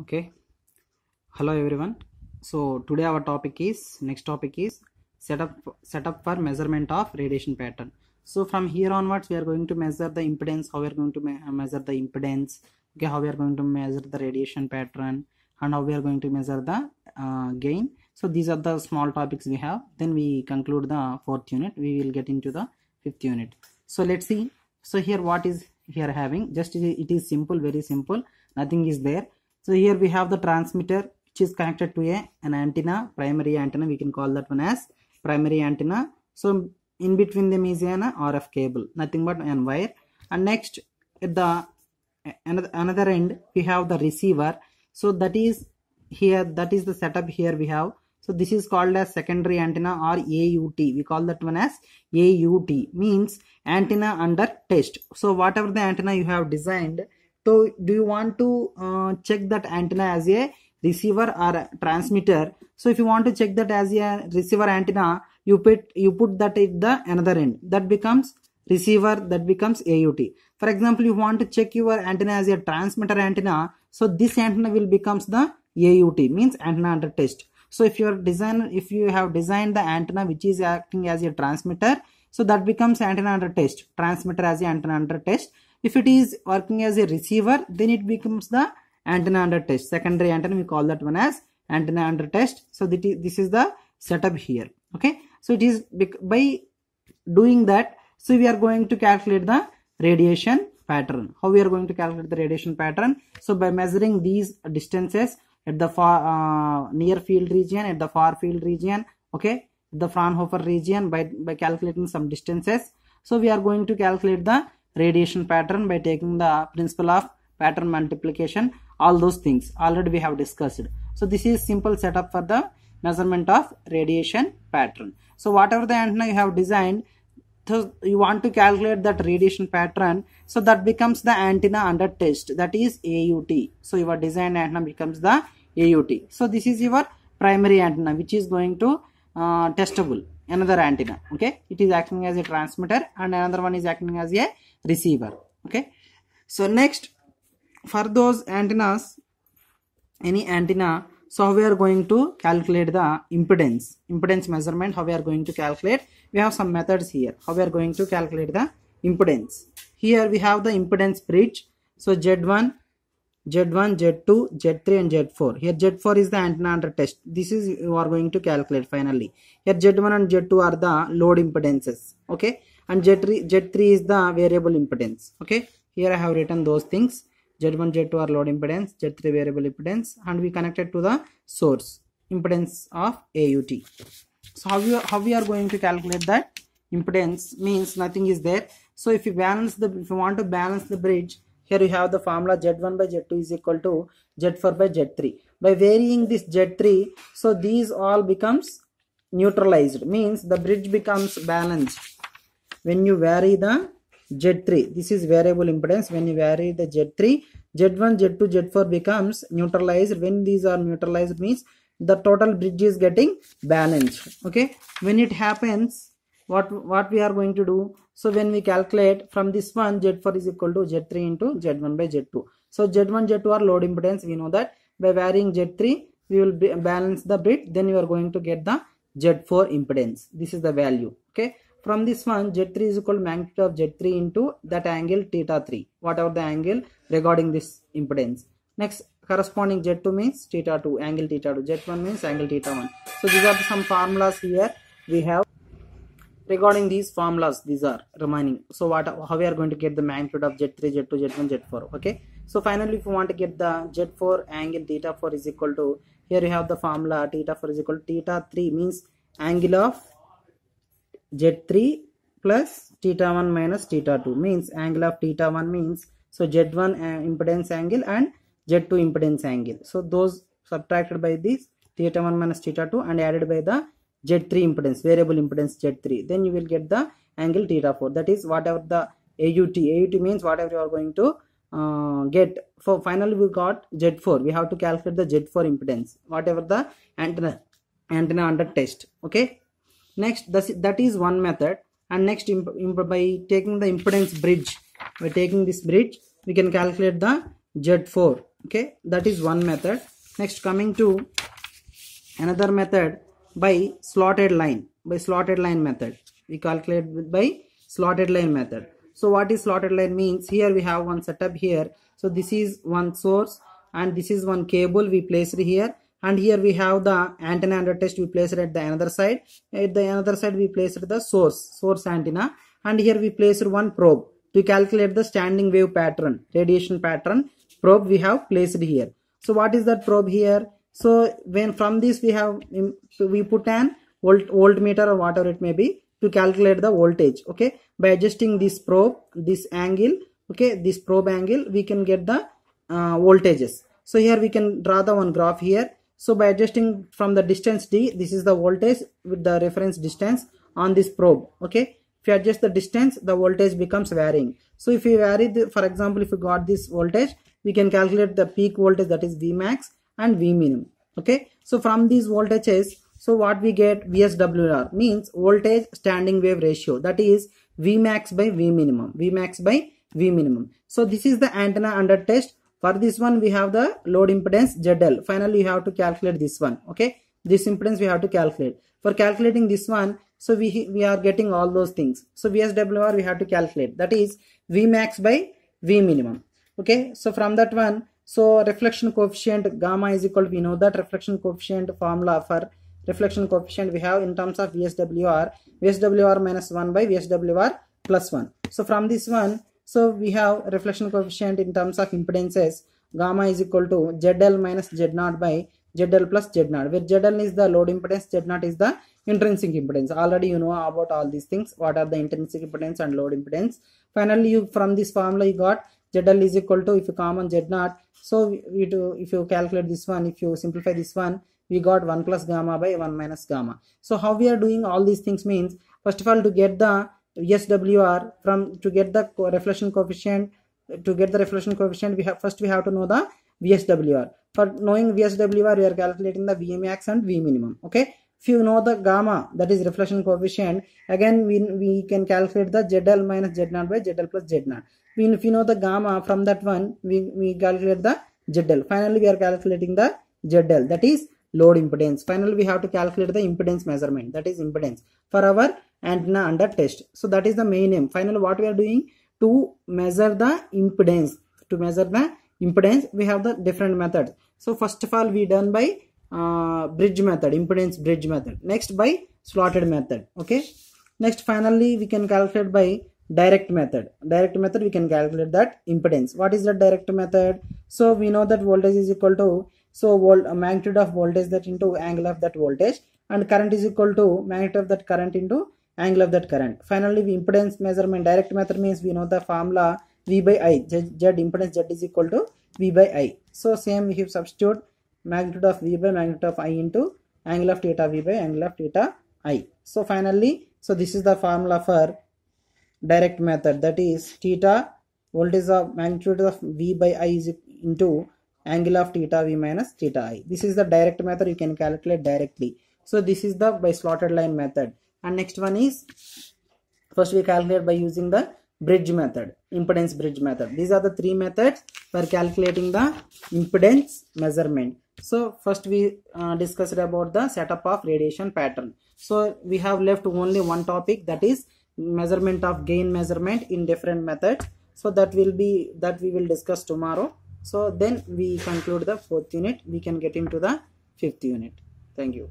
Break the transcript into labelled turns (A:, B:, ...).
A: okay hello everyone so today our topic is next topic is setup setup for measurement of radiation pattern so from here onwards we are going to measure the impedance how we are going to measure the impedance okay how we are going to measure the radiation pattern and how we are going to measure the uh, gain so these are the small topics we have then we conclude the fourth unit we will get into the fifth unit so let's see so here what is here having just it is simple very simple nothing is there so here we have the transmitter which is connected to a, an antenna, primary antenna, we can call that one as primary antenna. So in between them is an RF cable, nothing but an wire. And next at the another, another end we have the receiver. So that is here, that is the setup here we have. So this is called as secondary antenna or AUT. We call that one as AUT means antenna under test. So whatever the antenna you have designed, so do you want to uh, check that antenna as a receiver or a transmitter so if you want to check that as a receiver antenna you put you put that at the another end that becomes receiver that becomes AUT for example you want to check your antenna as a transmitter antenna so this antenna will becomes the AUT means antenna under test so if your design if you have designed the antenna which is acting as a transmitter so that becomes antenna under test transmitter as a antenna under test if it is working as a receiver, then it becomes the antenna under test. Secondary antenna, we call that one as antenna under test. So that is, this is the setup here. Okay. So it is by doing that, so we are going to calculate the radiation pattern. How we are going to calculate the radiation pattern? So by measuring these distances at the far, uh, near field region, at the far field region, okay, the Fraunhofer region by, by calculating some distances. So we are going to calculate the radiation pattern by taking the principle of pattern multiplication all those things already we have discussed so this is simple setup for the measurement of radiation pattern so whatever the antenna you have designed so you want to calculate that radiation pattern so that becomes the antenna under test that is AUT so your design antenna becomes the AUT so this is your primary antenna which is going to uh, testable another antenna okay it is acting as a transmitter and another one is acting as a receiver okay so next for those antennas any antenna so how we are going to calculate the impedance impedance measurement how we are going to calculate we have some methods here how we are going to calculate the impedance here we have the impedance bridge so z1 z1 z2 z3 and z4 here z4 is the antenna under test this is you are going to calculate finally here z1 and z2 are the load impedances okay and Z3, Z3 is the variable impedance. Okay, here I have written those things Z1, Z2 are load impedance, Z3 variable impedance and we connected to the source impedance of AUT. So how we, are, how we are going to calculate that impedance means nothing is there. So if you balance the, if you want to balance the bridge, here you have the formula z1 by z2 is equal to z4 by z3 by varying this z3 so these all becomes neutralized means the bridge becomes balanced when you vary the Z3. This is variable impedance. When you vary the Z3, Z1, Z2, Z4 becomes neutralized. When these are neutralized means the total bridge is getting balanced. Okay. When it happens, what, what we are going to do? So when we calculate from this one, Z4 is equal to Z3 into Z1 by Z2. So Z1, Z2 are load impedance. We know that by varying Z3, we will balance the bridge. Then you are going to get the Z4 impedance. This is the value. Okay. From this one, Z3 is equal to magnitude of Z3 into that angle theta 3, whatever the angle regarding this impedance. Next, corresponding Z2 means theta 2, angle theta 2, Z1 means angle theta 1. So these are some formulas here we have. Regarding these formulas, these are remaining. So what, how we are going to get the magnitude of Z3, Z2, Z1, Z4, okay. So finally, if you want to get the Z4 angle theta 4 is equal to, here you have the formula theta 4 is equal to theta 3 means angle of z3 plus theta 1 minus theta 2 means angle of theta 1 means so z1 uh, impedance angle and z2 impedance angle so those subtracted by this theta 1 minus theta 2 and added by the z3 impedance variable impedance z3 then you will get the angle theta 4 that is whatever the AUT AUT means whatever you are going to uh, get for finally we got z4 we have to calculate the z4 impedance whatever the antenna antenna under test okay next that is one method and next by taking the impedance bridge by taking this bridge we can calculate the z4 okay that is one method next coming to another method by slotted line by slotted line method we calculate by slotted line method so what is slotted line means here we have one setup here so this is one source and this is one cable we placed here and here we have the antenna under test we placed at the another side at the another side we placed the source source antenna and here we placed one probe to calculate the standing wave pattern radiation pattern probe we have placed here so what is that probe here so when from this we have um, we put an volt voltmeter or whatever it may be to calculate the voltage okay by adjusting this probe this angle okay this probe angle we can get the uh, voltages so here we can draw the one graph here so by adjusting from the distance d, this is the voltage with the reference distance on this probe. Okay. If you adjust the distance, the voltage becomes varying. So if you vary, the, for example, if you got this voltage, we can calculate the peak voltage that is Vmax and Vmin. Okay. So from these voltages, so what we get VSWR means voltage standing wave ratio. That is Vmax by Vminimum. Vmax by Vminimum. So this is the antenna under test for this one, we have the load impedance ZL. Finally, you have to calculate this one. Okay. This impedance we have to calculate. For calculating this one, so we, we are getting all those things. So VSWR we have to calculate. That is V max by V minimum. Okay. So from that one, so reflection coefficient gamma is equal to, we know that reflection coefficient formula for reflection coefficient we have in terms of VSWR, VSWR minus 1 by VSWR plus 1. So from this one, so we have reflection coefficient in terms of impedances. Gamma is equal to ZL minus Z0 by ZL plus Z0 where ZL is the load impedance, Z0 is the intrinsic impedance. Already you know about all these things. What are the intrinsic impedance and load impedance. Finally you from this formula you got ZL is equal to if you common Z0. So we do, if you calculate this one, if you simplify this one, we got 1 plus gamma by 1 minus gamma. So how we are doing all these things means first of all to get the SWR from to get the reflection coefficient to get the reflection coefficient we have first we have to know the VSWR for knowing VSWR we are calculating the Vmax and minimum okay if you know the gamma that is reflection coefficient again we, we can calculate the ZL minus Z0 by ZL plus Z0 we, if you know the gamma from that one we, we calculate the ZL finally we are calculating the ZL that is load impedance. Finally, we have to calculate the impedance measurement that is impedance for our antenna under test. So that is the main aim. Finally, what we are doing to measure the impedance to measure the impedance we have the different methods. So first of all we done by uh, bridge method impedance bridge method next by slotted method okay next finally we can calculate by direct method direct method we can calculate that impedance what is the direct method so we know that voltage is equal to so uh, magnitude of voltage that into angle of that voltage and current is equal to magnitude of that current into angle of that current. Finally, we impedance measurement direct method means we know the formula V by I. Z, Z impedance Z is equal to V by I. So same if you substitute magnitude of V by magnitude of I into angle of theta V by angle of theta I. So finally, so this is the formula for direct method that is theta voltage of magnitude of V by I is into angle of theta v minus theta i. This is the direct method you can calculate directly. So this is the by slotted line method. And next one is first we calculate by using the bridge method, impedance bridge method. These are the three methods for calculating the impedance measurement. So first we uh, discussed about the setup of radiation pattern. So we have left only one topic that is measurement of gain measurement in different methods. So that will be that we will discuss tomorrow. So then we conclude the fourth unit. We can get into the fifth unit. Thank you.